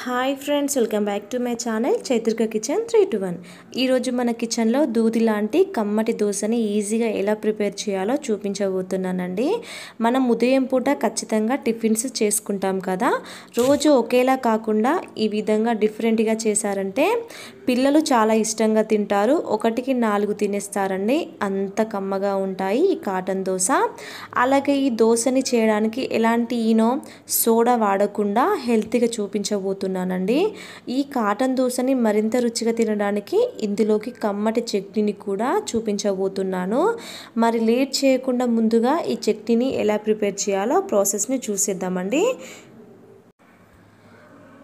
hi friends welcome back to my channel Chaitrika kitchen three two one ఈరోజు మన కిచెన్లో దూది లాంటి కమ్మటి దోశని ఈజీగా ఎలా ప్రిపేర్ చేయాలో చూపించబోతున్నానండి మనం ఉదయం పూట ఖచ్చితంగా టిఫిన్స్ చేసుకుంటాం కదా రోజు ఒకేలా కాకుండా ఈ విధంగా డిఫరెంట్గా చేశారంటే పిల్లలు చాలా ఇష్టంగా తింటారు ఒకటికి నాలుగు తినేస్తారండి అంత కమ్మగా ఉంటాయి ఈ కాటన్ దోశ అలాగే ఈ దోశని చేయడానికి ఎలాంటి ఈనో సోడా వాడకుండా హెల్తీగా చూపించబోతున్నానండి ఈ కాటన్ దోశని మరింత రుచిగా తినడానికి ఇందులోకి కమ్మటి చట్నీని కూడా చూపించబోతున్నాను మరి లేట్ చేయకుండా ముందుగా ఈ చట్నీని ఎలా ప్రిపేర్ చేయాలో ప్రాసెస్ని చూసేద్దామండి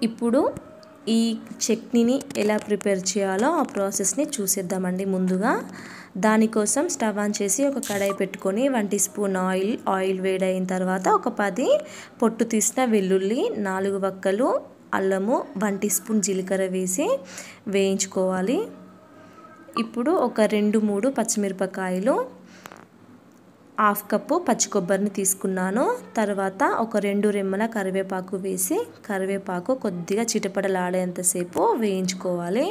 ఇప్పుడు ఈ చట్నీని ఎలా ప్రిపేర్ చేయాలో ఆ ప్రాసెస్ని చూసేద్దామండి ముందుగా దానికోసం స్టవ్ ఆన్ చేసి ఒక కడాయి పెట్టుకొని one teaspoon oil oil వేడైన తర్వాత ఒక పది పొట్టు తీసిన వెల్లుల్లి నాలుగు వక్కలు అల్లము వన్ టీ స్పూన్ జీలకర్ర వేసి వేయించుకోవాలి ఇప్పుడు ఒక రెండు మూడు పచ్చిమిరపకాయలు హాఫ్ కప్పు పచ్చి కొబ్బరిని తీసుకున్నాను తర్వాత ఒక రెండు రెమ్మల కరివేపాకు వేసి కరివేపాకు కొద్దిగా చిటపడలాడేంతసేపు వేయించుకోవాలి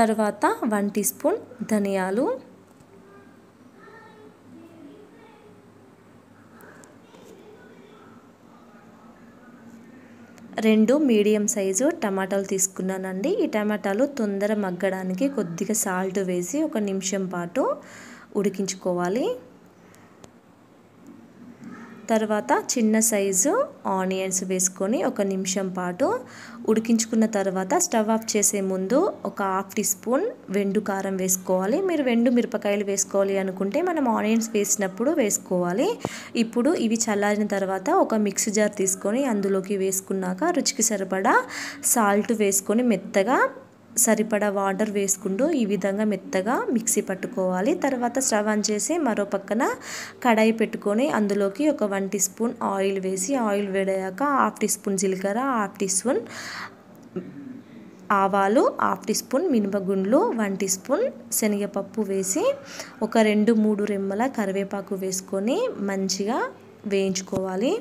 తర్వాత వన్ టీ స్పూన్ ధనియాలు రెండు మీడియం సైజు టమాటాలు తీసుకున్నానండి ఈ టమాటాలు తొందర మగ్గడానికి కొద్దిగా సాల్ట్ వేసి ఒక నిమిషం పాటు ఉడికించుకోవాలి తర్వాత చిన్న సైజు ఆనియన్స్ వేసుకొని ఒక నిమిషం పాటు ఉడికించుకున్న తర్వాత స్టవ్ ఆఫ్ చేసే ముందు ఒక హాఫ్ టీ స్పూన్ వెండు కారం వేసుకోవాలి మీరు వెండు మిరపకాయలు వేసుకోవాలి అనుకుంటే మనం ఆనియన్స్ వేసినప్పుడు వేసుకోవాలి ఇప్పుడు ఇవి చల్లారిన తర్వాత ఒక మిక్స్ జార్ తీసుకొని అందులోకి వేసుకున్నాక రుచికి సరిపడా సాల్ట్ వేసుకొని మెత్తగా సరిపడా వాటర్ వేసుకుంటూ ఈ విధంగా మెత్తగా మిక్సీ పట్టుకోవాలి తర్వాత స్టవ్ ఆన్ చేసి మరో పక్కన కడాయి పెట్టుకొని అందులోకి ఒక వన్ టీ స్పూన్ ఆయిల్ వేసి ఆయిల్ వేడాక హాఫ్ టీ స్పూన్ జీలకర్ర హాఫ్ టీ స్పూన్ ఆవాలు హాఫ్ టీ స్పూన్ మినపగుండ్లు వన్ టీ స్పూన్ శనగపప్పు వేసి ఒక రెండు మూడు రెమ్మల కరివేపాకు వేసుకొని మంచిగా వేయించుకోవాలి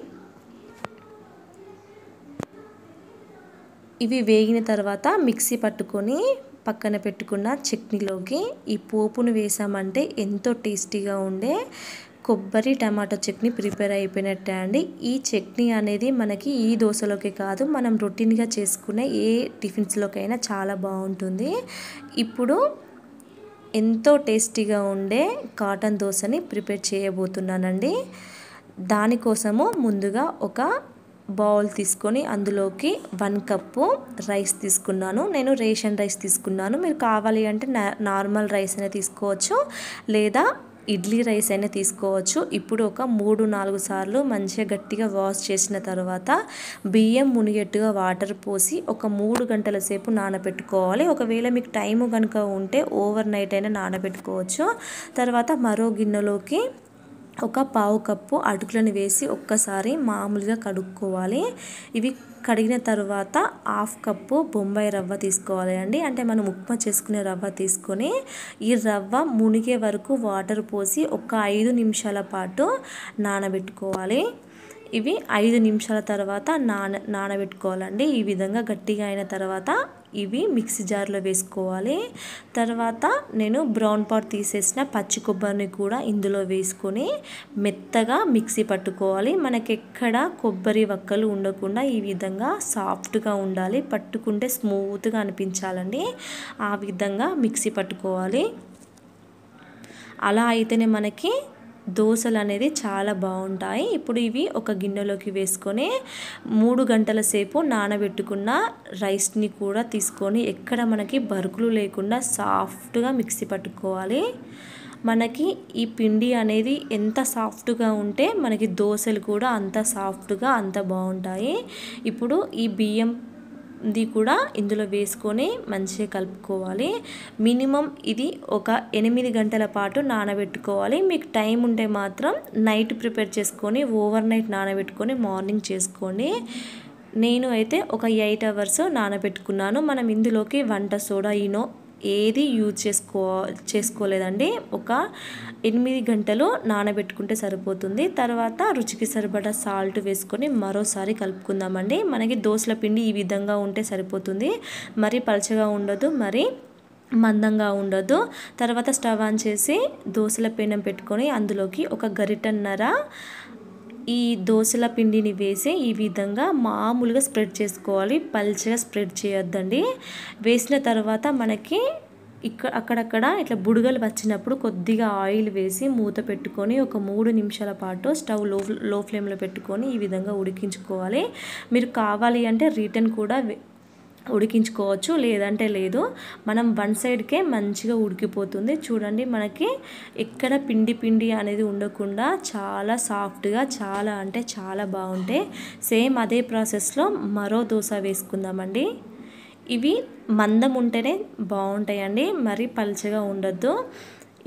ఇవి వేగిన తర్వాత మిక్సీ పట్టుకొని పక్కన పెట్టుకున్న చట్నీలోకి ఈ పోపును వేసామంటే ఎంతో టేస్టీగా ఉండే కొబ్బరి టమాటా చట్నీ ప్రిపేర్ అయిపోయినట్టే అండి ఈ చట్నీ అనేది మనకి ఈ దోశలోకే కాదు మనం రొటీన్గా చేసుకునే ఏ టిఫిన్స్లోకైనా చాలా బాగుంటుంది ఇప్పుడు ఎంతో టేస్టీగా ఉండే కాటన్ దోశని ప్రిపేర్ చేయబోతున్నానండి దానికోసము ముందుగా ఒక బౌల్ తీసుకొని అందులోకి వన్ కప్పు రైస్ తీసుకున్నాను నేను రేషన్ రైస్ తీసుకున్నాను మీరు కావాలి అంటే నార్మల్ రైస్ అయినా తీసుకోవచ్చు లేదా ఇడ్లీ రైస్ అయినా తీసుకోవచ్చు ఇప్పుడు ఒక మూడు నాలుగు సార్లు మంచిగా గట్టిగా వాష్ చేసిన తర్వాత బియ్యం మునిగేట్టుగా వాటర్ పోసి ఒక మూడు గంటల సేపు నానబెట్టుకోవాలి ఒకవేళ మీకు టైము కనుక ఉంటే ఓవర్ నైట్ అయినా నానబెట్టుకోవచ్చు తర్వాత మరో గిన్నెలోకి ఒక పావు కప్పు అటుకులను వేసి ఒక్కసారి మామూలుగా కడుక్కోవాలి ఇవి కడిగిన తర్వాత హాఫ్ కప్పు బొంబాయి రవ్వ తీసుకోవాలి అండి అంటే మనం ఉప్మా చేసుకునే రవ్వ తీసుకొని ఈ రవ్వ మునిగే వరకు వాటర్ పోసి ఒక ఐదు నిమిషాల పాటు నానబెట్టుకోవాలి ఇవి ఐదు నిమిషాల తర్వాత నాన నానబెట్టుకోవాలండి ఈ విధంగా గట్టిగా అయిన తర్వాత ఇవి మిక్సీ జార్లో వేసుకోవాలి తర్వాత నేను బ్రౌన్ పాట్ తీసేసిన పచ్చి కొబ్బరిని కూడా ఇందులో వేసుకొని మెత్తగా మిక్సీ పట్టుకోవాలి మనకెక్కడ కొబ్బరి వక్కలు ఉండకుండా ఈ విధంగా సాఫ్ట్గా ఉండాలి పట్టుకుంటే స్మూత్గా అనిపించాలండి ఆ విధంగా మిక్సీ పట్టుకోవాలి అలా అయితేనే మనకి దోశలు అనేది చాలా బాగుంటాయి ఇప్పుడు ఇవి ఒక గిన్నెలోకి వేసుకొని మూడు గంటల సేపు నానబెట్టుకున్న రైస్ని కూడా తీసుకొని ఎక్కడ మనకి బరుకులు లేకుండా సాఫ్ట్గా మిక్సీ పట్టుకోవాలి మనకి ఈ పిండి అనేది ఎంత సాఫ్ట్గా ఉంటే మనకి దోశలు కూడా అంత సాఫ్ట్గా అంత బాగుంటాయి ఇప్పుడు ఈ బియ్యం ఇది కూడా ఇందులో వేసుకొని మంచిగా కలుపుకోవాలి మినిమం ఇది ఒక ఎనిమిది గంటల పాటు నానబెట్టుకోవాలి మీకు టైం ఉంటే మాత్రం నైట్ ప్రిపేర్ చేసుకొని ఓవర్ నైట్ నానబెట్టుకొని మార్నింగ్ చేసుకొని నేను అయితే ఒక ఎయిట్ అవర్స్ నానబెట్టుకున్నాను మనం ఇందులోకి వంట సోడా ఈనో ఏది యూజ్ చేసుకో చేసుకోలేదండి ఒక ఎనిమిది గంటలు నానబెట్టుకుంటే సరిపోతుంది తర్వాత రుచికి సరిపడ సాల్ట్ వేసుకొని మరోసారి కలుపుకుందామండి మనకి దోశల పిండి ఈ విధంగా ఉంటే సరిపోతుంది మరి పలచగా ఉండదు మరి మందంగా ఉండదు తర్వాత స్టవ్ ఆన్ చేసి దోశల పెనం పెట్టుకొని అందులోకి ఒక గరిటన్నర ఈ దోశల పిండిని వేసి ఈ విధంగా మామూలుగా స్ప్రెడ్ చేసుకోవాలి పల్చగా స్ప్రెడ్ చేయొద్దండి వేసిన తర్వాత మనకి ఇక్కడ అక్కడక్కడ ఇట్లా బుడగలు వచ్చినప్పుడు కొద్దిగా ఆయిల్ వేసి మూత పెట్టుకొని ఒక మూడు నిమిషాల పాటు స్టవ్ లో లో ఫ్లేమ్లో పెట్టుకొని ఈ విధంగా ఉడికించుకోవాలి మీరు కావాలి అంటే రిటర్న్ కూడా ఉడికించుకోవచ్చు లేదంటే లేదు మనం వన్ సైడ్కే మంచిగా ఉడికిపోతుంది చూడండి మనకి ఎక్కడ పిండి పిండి అనేది ఉండకుండా చాలా సాఫ్ట్గా చాలా అంటే చాలా బాగుంటాయి సేమ్ అదే ప్రాసెస్లో మరో దోశ వేసుకుందామండి ఇవి మందం ఉంటేనే బాగుంటాయండి మరి పలచగా ఉండద్దు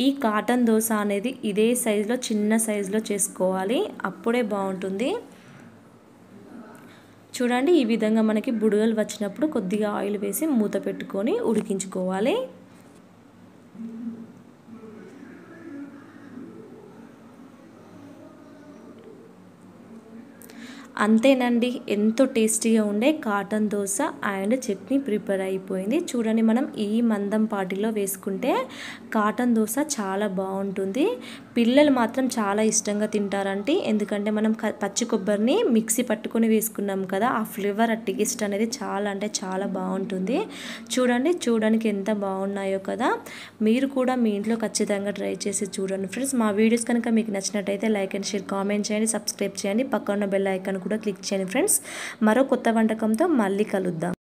ఈ కాటన్ దోశ అనేది ఇదే సైజులో చిన్న సైజులో చేసుకోవాలి అప్పుడే బాగుంటుంది చూడండి ఈ విధంగా మనకి బుడగలు వచ్చినప్పుడు కొద్దిగా ఆయిల్ వేసి మూత పెట్టుకొని ఉడికించుకోవాలి అంతేనండి ఎంతో టేస్టీగా ఉండే cotton dosa and chutney prepare అయిపోయింది చూడండి మనం ఈ మందం పాటిలో వేసుకుంటే కాటన్ దోశ చాలా బాగుంటుంది పిల్లలు మాత్రం చాలా ఇష్టంగా తింటారండి ఎందుకంటే మనం పచ్చి కొబ్బరిని మిక్సీ పట్టుకొని వేసుకున్నాం కదా ఆ ఫ్లేవర్ ఆ టేస్ట్ అనేది చాలా అంటే చాలా బాగుంటుంది చూడండి చూడడానికి ఎంత బాగున్నాయో కదా మీరు కూడా మీ ఇంట్లో ఖచ్చితంగా ట్రై చేసి చూడండి ఫ్రెండ్స్ మా వీడియోస్ కనుక మీకు నచ్చినట్టయితే లైక్ అండ్ షేర్ కామెంట్ చేయండి సబ్స్క్రైబ్ చేయండి పక్కన బెల్ ఐకాన్ కూడా క్లిక్ చేయండి ఫ్రెండ్స్ మరో కొత్త వంటకంతో మళ్ళీ కలుద్దాం